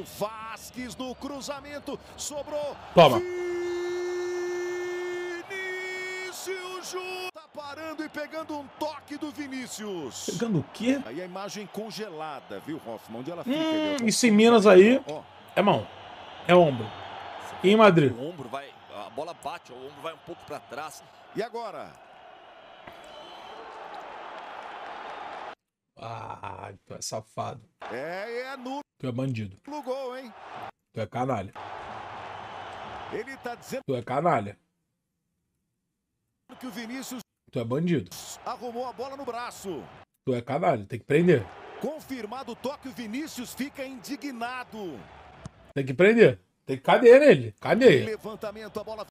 Vasquez no cruzamento, sobrou. Toma. Vinícius Júnior. Tá parando e pegando um toque do Vinícius. Pegando o quê? Aí a imagem congelada, viu, Hoffman? Onde ela hum, fica? Hum, isso em Minas aí oh. é mão, é ombro. E em Madrid? O ombro vai, a bola bate, o ombro vai um pouco para trás. E agora? Ah, tu é safado. É, é, é no... Tu é bandido. Plugou, hein? Tu é canalha. Ele tá dizendo... Tu é canalha. Que o Vinícius... Tu é bandido. Arrumou a bola no braço. Tu é canalha, tem que prender. Confirmado o toque, o Vinícius fica indignado. Tem que prender. Tem que cadeia nele. Cadeia. Levantamento, a bola...